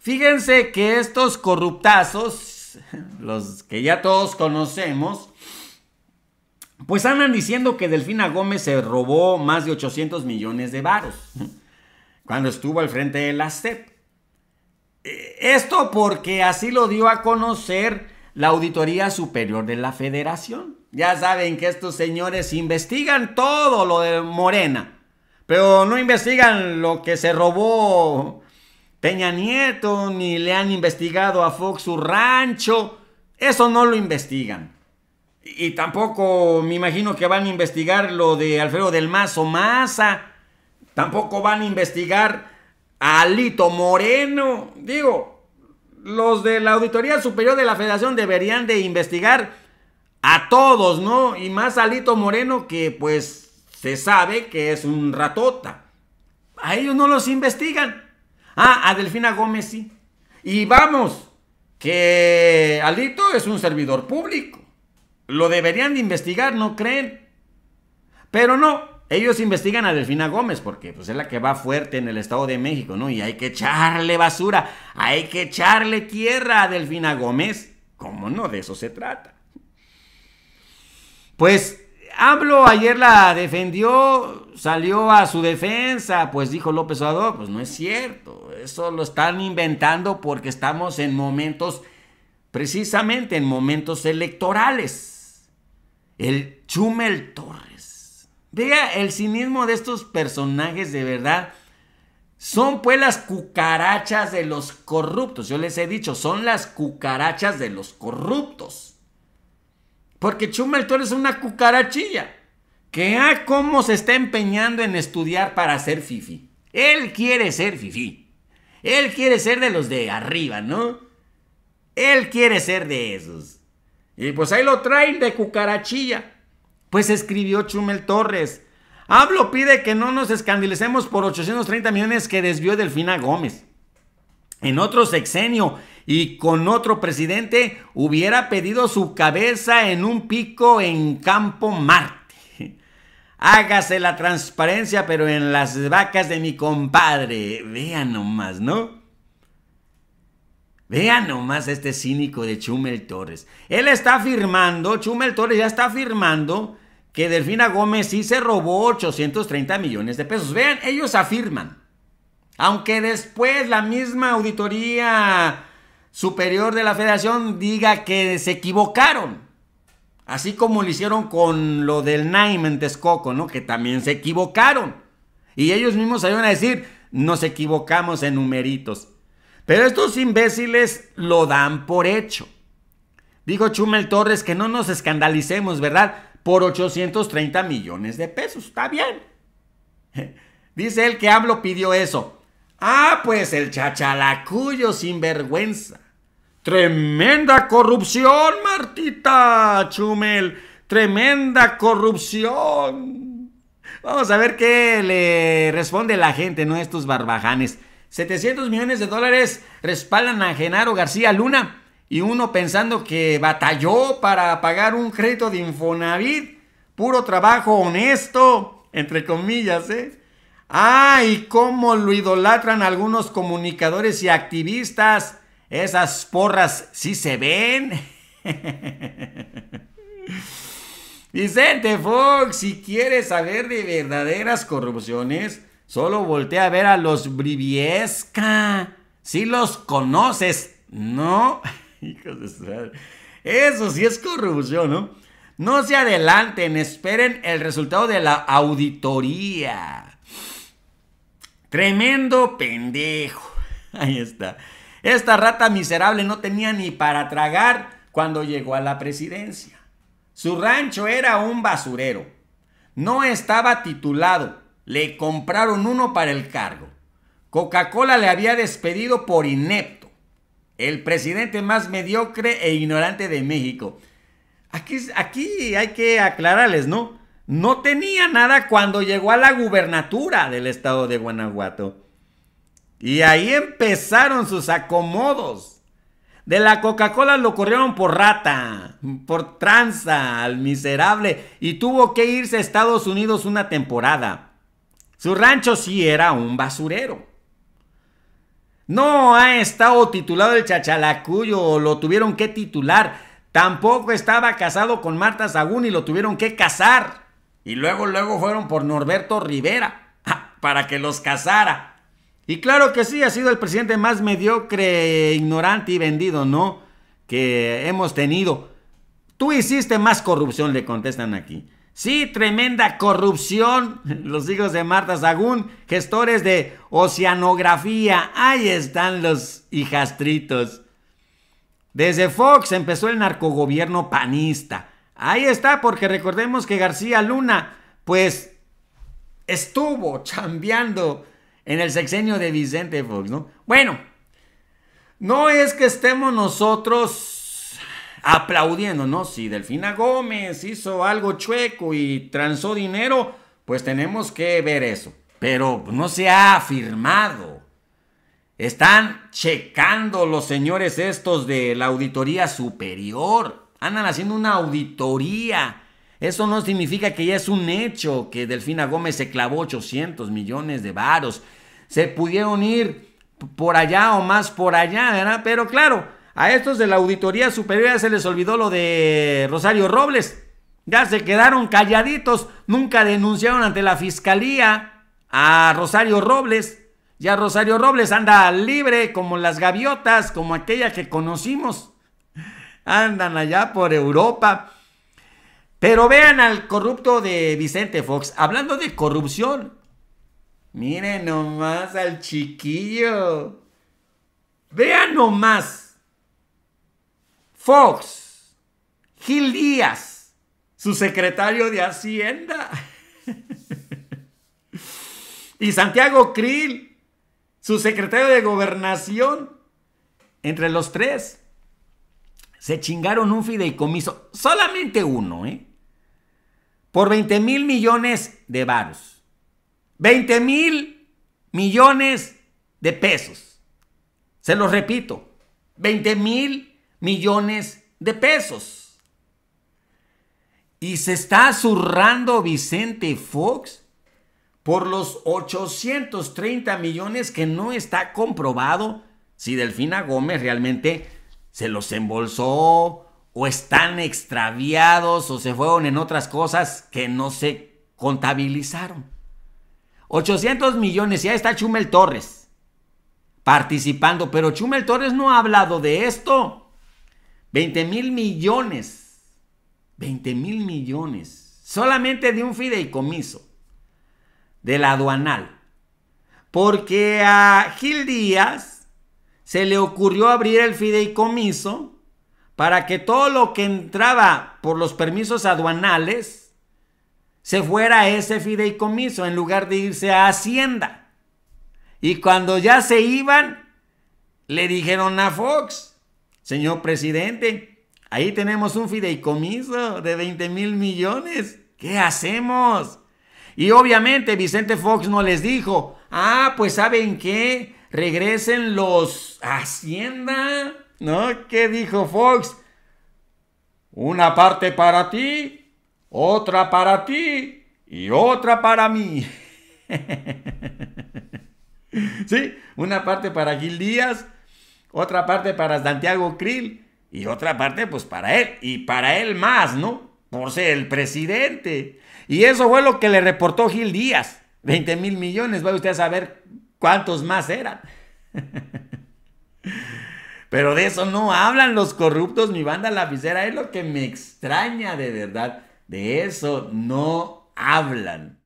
Fíjense que estos corruptazos, los que ya todos conocemos, pues andan diciendo que Delfina Gómez se robó más de 800 millones de varos cuando estuvo al frente de la SEP. E, esto porque así lo dio a conocer la Auditoría Superior de la Federación. Ya saben que estos señores investigan todo lo de Morena, pero no investigan lo que se robó Peña Nieto, ni le han investigado a Fox su rancho. Eso no lo investigan. Y tampoco me imagino que van a investigar lo de Alfredo del Mazo Maza. Tampoco van a investigar a Alito Moreno. Digo, los de la Auditoría Superior de la Federación deberían de investigar a todos, ¿no? Y más a Alito Moreno que pues se sabe que es un ratota. A ellos no los investigan. Ah, a Delfina Gómez sí. Y vamos, que Alito es un servidor público. Lo deberían de investigar, ¿no creen? Pero no, ellos investigan a Delfina Gómez porque pues, es la que va fuerte en el Estado de México, ¿no? Y hay que echarle basura, hay que echarle tierra a Delfina Gómez. ¿Cómo no? De eso se trata. Pues hablo, ayer la defendió, salió a su defensa, pues dijo López Obrador, pues no es cierto, eso lo están inventando porque estamos en momentos, precisamente en momentos electorales. El Chumel Torres. Vea el cinismo de estos personajes de verdad. Son pues las cucarachas de los corruptos. Yo les he dicho, son las cucarachas de los corruptos. Porque Chumel, Torres es una cucarachilla. Que ah, cómo se está empeñando en estudiar para ser fifi. Él quiere ser fifi. Él quiere ser de los de arriba, ¿no? Él quiere ser de esos. Y pues ahí lo traen de cucarachilla. Pues escribió Chumel Torres. Hablo pide que no nos escandalicemos por 830 millones que desvió Delfina Gómez. En otro sexenio, y con otro presidente hubiera pedido su cabeza en un pico en Campo Marte. Hágase la transparencia, pero en las vacas de mi compadre. Vean nomás, ¿no? Vean nomás este cínico de Chumel Torres. Él está afirmando, Chumel Torres ya está afirmando que Delfina Gómez sí se robó 830 millones de pesos. Vean, ellos afirman. Aunque después la misma auditoría superior de la federación diga que se equivocaron. Así como lo hicieron con lo del Naim en Texcoco, ¿no? Que también se equivocaron. Y ellos mismos salieron a decir, nos equivocamos en numeritos. Pero estos imbéciles lo dan por hecho. Dijo Chumel Torres que no nos escandalicemos, ¿verdad? Por 830 millones de pesos. Está bien. Dice él que hablo pidió eso. Ah, pues el chachalacuyo sinvergüenza. Tremenda corrupción, Martita Chumel. Tremenda corrupción. Vamos a ver qué le responde la gente, no estos barbajanes. 700 millones de dólares respaldan a Genaro García Luna y uno pensando que batalló para pagar un crédito de Infonavit. Puro trabajo honesto, entre comillas, ¿eh? ¡Ay, ah, y cómo lo idolatran algunos comunicadores y activistas! Esas porras sí se ven. Vicente Fox, si quieres saber de verdaderas corrupciones, solo voltea a ver a los Briviesca. Si los conoces, ¿no? de Eso sí es corrupción, ¿no? No se adelanten, esperen el resultado de la auditoría. Tremendo pendejo. Ahí está. Esta rata miserable no tenía ni para tragar cuando llegó a la presidencia. Su rancho era un basurero. No estaba titulado. Le compraron uno para el cargo. Coca-Cola le había despedido por inepto. El presidente más mediocre e ignorante de México. Aquí, aquí hay que aclararles, ¿no? no tenía nada cuando llegó a la gubernatura del estado de Guanajuato. Y ahí empezaron sus acomodos. De la Coca-Cola lo corrieron por rata, por tranza, al miserable, y tuvo que irse a Estados Unidos una temporada. Su rancho sí era un basurero. No ha estado titulado el chachalacuyo, lo tuvieron que titular. Tampoco estaba casado con Marta Sagún y lo tuvieron que casar. Y luego, luego fueron por Norberto Rivera para que los casara. Y claro que sí, ha sido el presidente más mediocre, ignorante y vendido, ¿no? Que hemos tenido. Tú hiciste más corrupción, le contestan aquí. Sí, tremenda corrupción. Los hijos de Marta Sagún, gestores de oceanografía. Ahí están los hijastritos. Desde Fox empezó el narcogobierno panista. Ahí está, porque recordemos que García Luna, pues, estuvo chambeando en el sexenio de Vicente Fox, ¿no? Bueno, no es que estemos nosotros aplaudiendo, ¿no? Si Delfina Gómez hizo algo chueco y transó dinero, pues tenemos que ver eso. Pero no se ha afirmado. Están checando los señores estos de la Auditoría Superior. Andan haciendo una auditoría. Eso no significa que ya es un hecho que Delfina Gómez se clavó 800 millones de varos. Se pudieron ir por allá o más por allá, ¿verdad? Pero claro, a estos de la Auditoría Superior ya se les olvidó lo de Rosario Robles. Ya se quedaron calladitos, nunca denunciaron ante la fiscalía a Rosario Robles. Ya Rosario Robles anda libre como las gaviotas, como aquella que conocimos andan allá por Europa. Pero vean al corrupto de Vicente Fox, hablando de corrupción. Miren nomás al chiquillo. Vean nomás. Fox, Gil Díaz, su secretario de Hacienda. y Santiago Krill, su secretario de Gobernación. Entre los tres se chingaron un fideicomiso, solamente uno, ¿eh? Por 20 mil millones de varos. 20 mil millones de pesos. Se los repito, 20 mil millones de pesos. Y se está zurrando Vicente Fox por los 830 millones que no está comprobado si Delfina Gómez realmente se los embolsó o están extraviados o se fueron en otras cosas que no se contabilizaron. 800 millones, ya está Chumel Torres participando, pero Chumel Torres no ha hablado de esto. 20 mil millones, 20 mil millones, solamente de un fideicomiso, de la aduanal. Porque a Gil Díaz se le ocurrió abrir el fideicomiso para que todo lo que entraba por los permisos aduanales se fuera a ese fideicomiso en lugar de irse a Hacienda. Y cuando ya se iban, le dijeron a Fox, señor presidente, ahí tenemos un fideicomiso de 20 mil millones, ¿qué hacemos? Y obviamente Vicente Fox no les dijo, ah, pues saben qué, regresen los Hacienda. ¿No? ¿Qué dijo Fox? Una parte para ti, otra para ti y otra para mí. ¿Sí? Una parte para Gil Díaz, otra parte para Santiago Krill y otra parte pues para él y para él más, ¿no? Por ser el presidente. Y eso fue lo que le reportó Gil Díaz. 20 mil millones, va usted a saber ¿Cuántos más eran? Pero de eso no hablan los corruptos, mi banda la visera, Es lo que me extraña de verdad. De eso no hablan.